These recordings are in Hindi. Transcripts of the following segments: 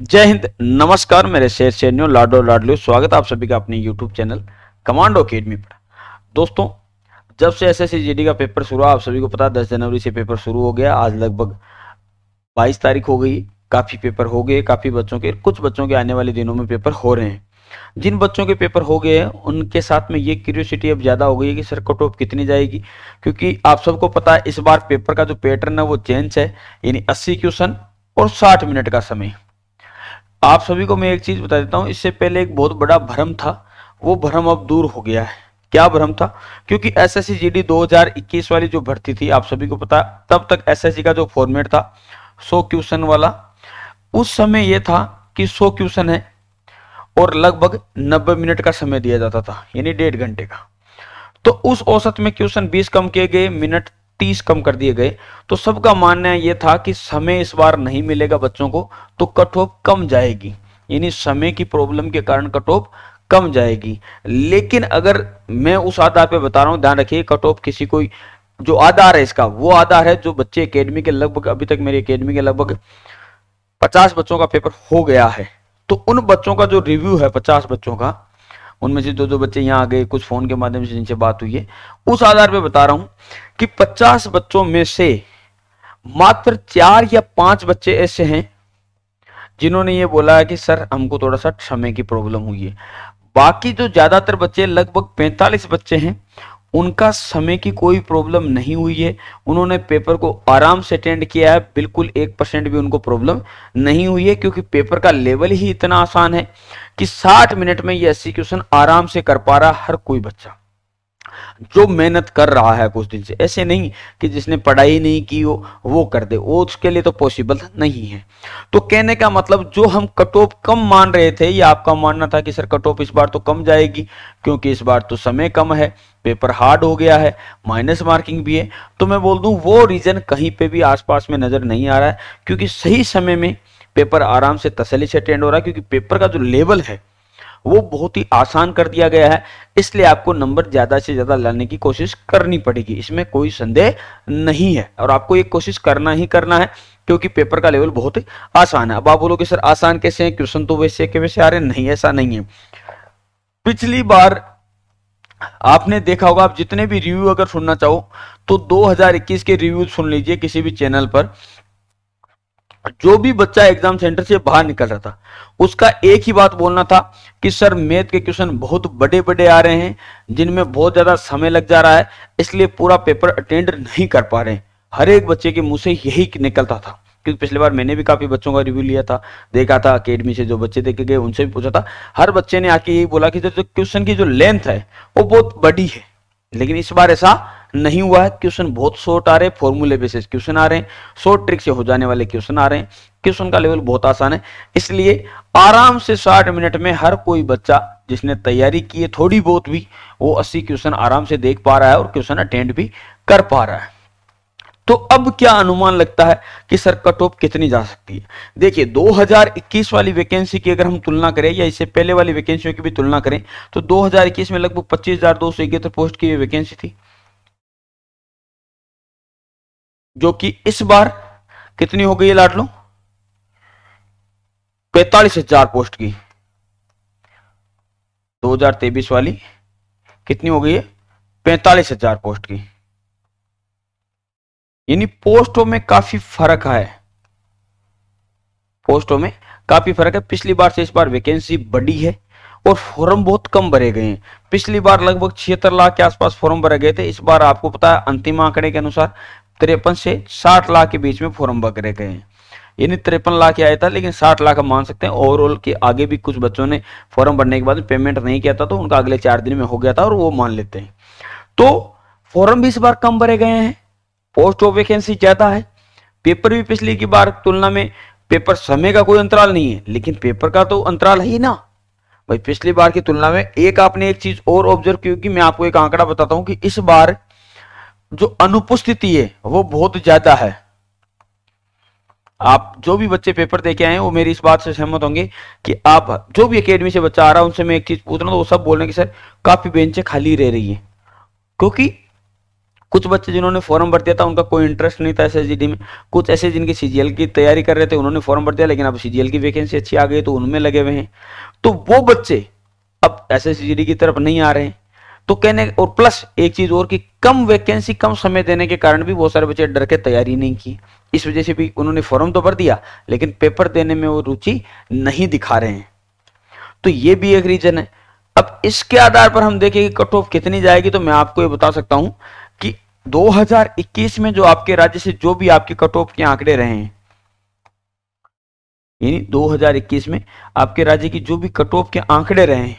जय हिंद नमस्कार मेरे शेर शेरनियो लाडो लाडलो स्वागत आप सभी का अपने यूट्यूब चैनल कमांडो अकेडमी पर दोस्तों जब से एस एस का पेपर शुरू हुआ आप सभी को पता है जनवरी से पेपर शुरू हो गया आज लगभग 22 तारीख हो गई काफ़ी पेपर हो गए काफ़ी बच्चों के कुछ बच्चों के आने वाले दिनों में पेपर हो रहे हैं जिन बच्चों के पेपर हो गए हैं उनके साथ में ये क्यूरियोसिटी अब ज़्यादा हो गई है कि सर कट ऑफ कितनी जाएगी क्योंकि आप सबको पता है इस बार पेपर का जो पैटर्न है वो चेंज है यानी अस्सी क्वेश्चन और साठ मिनट का समय आप सभी को मैं एक चीज बता देता हूँ इससे पहले एक बहुत बड़ा भ्रम था वो भ्रम अब दूर हो गया है क्या भ्रम था क्योंकि एस एस 2021 वाली जो भर्ती थी आप सभी को पता तब तक एस का जो फॉर्मेट था सौ क्वेश्चन वाला उस समय यह था कि सौ क्वेश्चन है और लगभग 90 मिनट का समय दिया जाता था यानी डेढ़ घंटे का तो उस औसत में क्वेश्चन 20 कम किए गए मिनट तीस कम कर दिए गए तो सबका मानना यह था कि समय इस बार नहीं मिलेगा बच्चों को तो कट ऑफ कम जाएगी यानी समय की प्रॉब्लम के कारण कट ऑफ कम जाएगी लेकिन अगर मैं उस आधार पे बता रहा हूं ध्यान रखिए कट ऑफ किसी को जो आधार है इसका वो आधार है जो बच्चे अकेडमी के लगभग अभी तक मेरी अकेडमी के लगभग पचास बच्चों का पेपर हो गया है तो उन बच्चों का जो रिव्यू है पचास बच्चों का उनमें से दो दो बच्चे यहाँ आ गए कुछ फ़ोन के माध्यम से जिनसे बात हुई है उस आधार पर बता रहा हूं कि पचास बच्चों में से मात्र चार या पांच बच्चे ऐसे हैं जिन्होंने ये बोला है कि सर हमको थोड़ा सा समय की प्रॉब्लम हुई है बाकी जो तो ज़्यादातर बच्चे लगभग 45 बच्चे हैं उनका समय की कोई प्रॉब्लम नहीं हुई है उन्होंने पेपर को आराम से अटेंड किया है बिल्कुल एक परसेंट भी उनको प्रॉब्लम नहीं हुई है क्योंकि पेपर का लेवल ही इतना आसान है कि 60 मिनट में ये अस्सी क्वेश्चन आराम से कर पा रहा हर कोई बच्चा जो मेहनत कर रहा है कुछ दिन से ऐसे नहीं कि जिसने पढ़ाई नहीं की हो वो कर दे वो उसके लिए तो पॉसिबल नहीं है तो कहने का मतलब जो हम कट ऑफ कम मान रहे थे या आपका मानना था कि सर कट ऑफ इस बार तो कम जाएगी क्योंकि इस बार तो समय कम है पेपर हार्ड हो गया है माइनस मार्किंग भी है तो मैं बोल दूं वो रीजन कहीं पे भी आसपास में नजर नहीं आ रहा है क्योंकि सही समय में पेपर आराम से तसली से अटेंड हो रहा है क्योंकि पेपर का जो लेवल है वो बहुत ही आसान कर दिया गया है इसलिए आपको नंबर ज़्यादा से ज़्यादा लाने की कोशिश करनी पड़ेगी इसमें कोई संदेह नहीं है और आपको ये कोशिश करना ही करना है क्योंकि पेपर का लेवल बहुत ही आसान है अब आप बोलोगे सर आसान कैसे है क्वेश्चन तो वैसे के वैसे आ रहे नहीं ऐसा नहीं है पिछली बार आपने देखा होगा आप जितने भी रिव्यू अगर सुनना चाहो तो 2021 के रिव्यू सुन लीजिए किसी भी चैनल पर जो भी बच्चा एग्जाम सेंटर से बाहर निकल रहा था उसका एक ही बात बोलना था कि सर मैथ के क्वेश्चन बहुत बड़े बड़े आ रहे हैं जिनमें बहुत ज़्यादा समय लग जा रहा है इसलिए पूरा पेपर अटेंड नहीं कर पा रहे हर एक बच्चे के मुंह से यही निकलता था क्योंकि पिछले बार मैंने भी काफ़ी बच्चों का रिव्यू लिया था देखा था अकेडमी से जो बच्चे देखे गए उनसे भी पूछा था हर बच्चे ने आके यही बोला कि जो क्वेश्चन की जो लेंथ है वो बहुत बड़ी है लेकिन इस बार ऐसा नहीं हुआ है क्वेश्चन बहुत शॉर्ट आ रहे हैं फॉर्मूले बेसिस क्वेश्चन आ रहे हैं शॉर्ट ट्रिक से हो जाने वाले क्वेश्चन आ रहे हैं क्वेश्चन का लेवल बहुत आसान है इसलिए आराम से 60 मिनट में हर कोई बच्चा जिसने तैयारी की है थोड़ी बहुत भी वो 80 क्वेश्चन आराम से देख पा रहा है और क्वेश्चन अटेंड भी कर पा रहा है तो अब क्या अनुमान लगता है कि सर कट ऑफ कितनी जा सकती है देखिए 2021 वाली वैकेंसी की अगर हम तुलना करें या इससे पहले वाली वैकेंसियों की भी तुलना करें तो 2021 में लगभग पच्चीस हजार दो सौ इकहत्तर पोस्ट की वैकेंसी थी जो कि इस बार कितनी हो गई है लाट लो पैतालीस हजार पोस्ट की 2023 वाली कितनी हो गई है पैतालीस हजार पोस्ट की यानी पोस्टों में काफी फर्क है पोस्टों में काफी फर्क है पिछली बार से इस बार वैकेंसी बढ़ी है और फॉर्म बहुत कम भरे गए हैं पिछली बार लगभग छिहत्तर लाख के आसपास फॉर्म भरे गए थे इस बार आपको पता है अंतिम आंकड़े के अनुसार तिरपन से साठ लाख के बीच में फॉर्म भरे गए हैं यानी तिरपन लाख ही आया था लेकिन साठ लाख मान सकते हैं ओवरऑल के आगे भी कुछ बच्चों ने फॉर्म भरने के बाद पेमेंट नहीं किया था तो उनका अगले चार दिन में हो गया था और वो मान लेते हैं तो फॉर्म भी इस बार कम भरे गए हैं पोस्ट ऑफ वैकेंसी ज्यादा है पेपर भी पिछली की बार तुलना में पेपर समय का कोई अंतराल नहीं है लेकिन पेपर का तो अंतराल है ही ना भाई पिछली बार की तुलना में एक आपने एक चीज और ऑब्जर्व की मैं आपको एक आंकड़ा बताता हूं कि इस बार जो अनुपस्थिति है वो बहुत ज्यादा है आप जो भी बच्चे पेपर दे के आए वो मेरी इस बात से सहमत होंगे कि आप जो भी अकेडमी से बच्चा आ रहा है उनसे मैं एक चीज पूछ रहा हूँ तो वो सब बोल रहे हैं कि सर काफी बेंचें खाली रह रही है क्योंकि कुछ बच्चे जिन्होंने फॉर्म भर दिया था उनका कोई इंटरेस्ट नहीं था एस में कुछ ऐसे जिनकी सीजीएल की तैयारी कर रहे थे उन्होंने फॉर्म भर दिया लेकिन अब सीजीएल की वैकेंसी अच्छी आ गई तो उनमें लगे हुए हैं तो वो बच्चे अब एस की तरफ नहीं आ रहे हैं तो कहने और प्लस एक चीज और कि कम वैकेंसी कम समय देने के कारण भी बहुत सारे बच्चे डर के तैयारी नहीं की इस वजह से भी उन्होंने फॉर्म तो भर दिया लेकिन पेपर देने में वो रुचि नहीं दिखा रहे हैं तो ये भी एक रीजन है अब इसके आधार पर हम देखें कि कट ऑफ कितनी जाएगी तो मैं आपको ये बता सकता हूं कि 2021 में जो आपके राज्य से जो भी आपके कट ऑफ के आंकड़े रहे हैं यानी 2021 में आपके राज्य की जो भी कट ऑफ के आंकड़े रहे हैं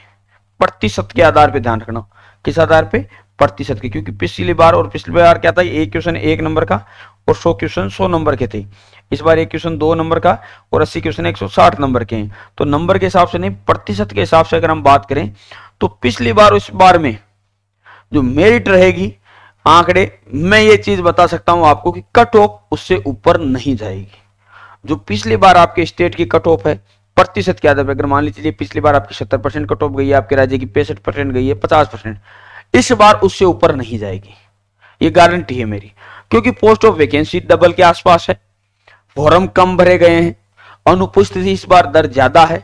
प्रतिशत के आधार पर ध्यान रखना किस आधार पे प्रतिशत के क्योंकि पिछली बार और पिछली बार क्या था एक क्वेश्चन एक नंबर का और सौ क्वेश्चन सौ नंबर के थे इस बार एक क्वेश्चन दो नंबर का और अस्सी क्वेश्चन एक सौ साठ नंबर के हैं तो नंबर के हिसाब से नहीं प्रतिशत के हिसाब से अगर हम बात करें तो पिछली बार इस बार में जो मेरिट रहेगी आंकड़े मैं ये चीज बता सकता हूं आपको कि कट ऑफ उससे ऊपर नहीं जाएगी जो पिछली बार आपके स्टेट की कट ऑफ है प्रतिशत के आधार पर अगर मान लीजिए पिछली बार आपकी सत्तर परसेंट कट ऑफ गई है आपके राज्य की पैंसठ परसेंट गई है पचास परसेंट इस बार उससे ऊपर नहीं जाएगी ये गारंटी है मेरी क्योंकि पोस्ट ऑफ वैकेंसी डबल के आसपास है फॉरम कम भरे गए हैं अनुपस्थिति इस बार दर ज्यादा है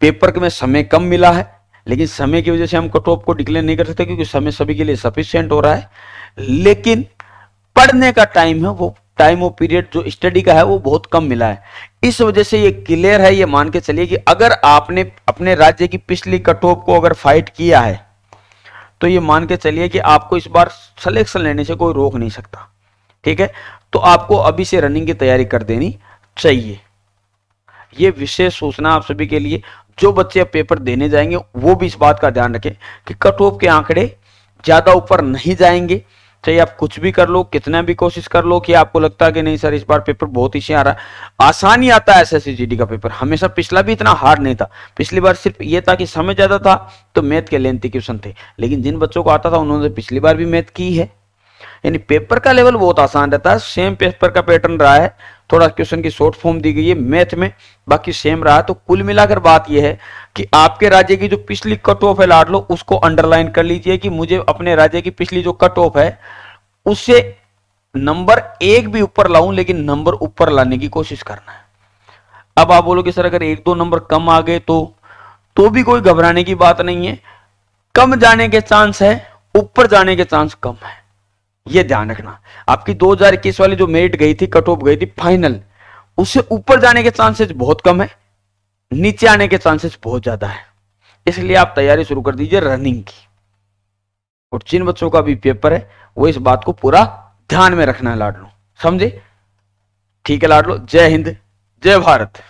पेपर के में समय कम मिला है लेकिन समय की वजह से हम कट ऑफ को डिक्लेयर नहीं कर सकते क्योंकि समय सभी के लिए सफिशियंट हो रहा है लेकिन पढ़ने का टाइम है वो टाइम और पीरियड जो स्टडी का है वो बहुत कम मिला है इस वजह से ये क्लियर है ये मान के चलिए कि अगर आपने अपने राज्य की पिछली कट ऑफ को अगर फाइट किया है तो ये मान के चलिए कि आपको इस बार सिलेक्शन लेने से कोई रोक नहीं सकता ठीक है तो आपको अभी से रनिंग की तैयारी कर देनी चाहिए ये विशेष सूचना आप सभी के लिए जो बच्चे पेपर देने जाएंगे वो भी इस बात का ध्यान रखें कि कट ऑफ के आंकड़े ज़्यादा ऊपर नहीं जाएंगे चाहे आप कुछ भी कर लो कितना भी कोशिश कर लो कि आपको लगता है कि नहीं सर इस बार पेपर बहुत ही आ रहा है आसानी आता है एस जीडी का पेपर हमेशा पिछला भी इतना हार्ड नहीं था पिछली बार सिर्फ ये था कि समय ज़्यादा था तो मैथ के लेंथी क्वेश्चन थे लेकिन जिन बच्चों को आता था उन्होंने तो पिछली बार भी मैथ की है यानी पेपर का लेवल बहुत आसान रहता है सेम पेपर का पैटर्न रहा है थोड़ा क्वेश्चन की शॉर्ट फॉर्म दी गई है मैथ में बाकी सेम रहा तो कुल मिलाकर बात यह है कि आपके राज्य की जो पिछली कट ऑफ है लाट लो उसको अंडरलाइन कर लीजिए कि मुझे अपने राज्य की पिछली जो कट ऑफ है उससे नंबर एक भी ऊपर लाऊं लेकिन नंबर ऊपर लाने की कोशिश करना है अब आप बोलोगे सर अगर एक दो नंबर कम आ गए तो तो भी कोई घबराने की बात नहीं है कम जाने के चांस है ऊपर जाने के चांस कम है ये ध्यान रखना आपकी 2021 वाली जो मेरिट गई थी कट ऑफ गई थी फाइनल उससे ऊपर जाने के चांसेस बहुत कम है नीचे आने के चांसेस बहुत ज्यादा है इसलिए आप तैयारी शुरू कर दीजिए रनिंग की और जिन बच्चों का भी पेपर है वो इस बात को पूरा ध्यान में रखना है लाडलो समझे ठीक है लाडलो जय हिंद जय भारत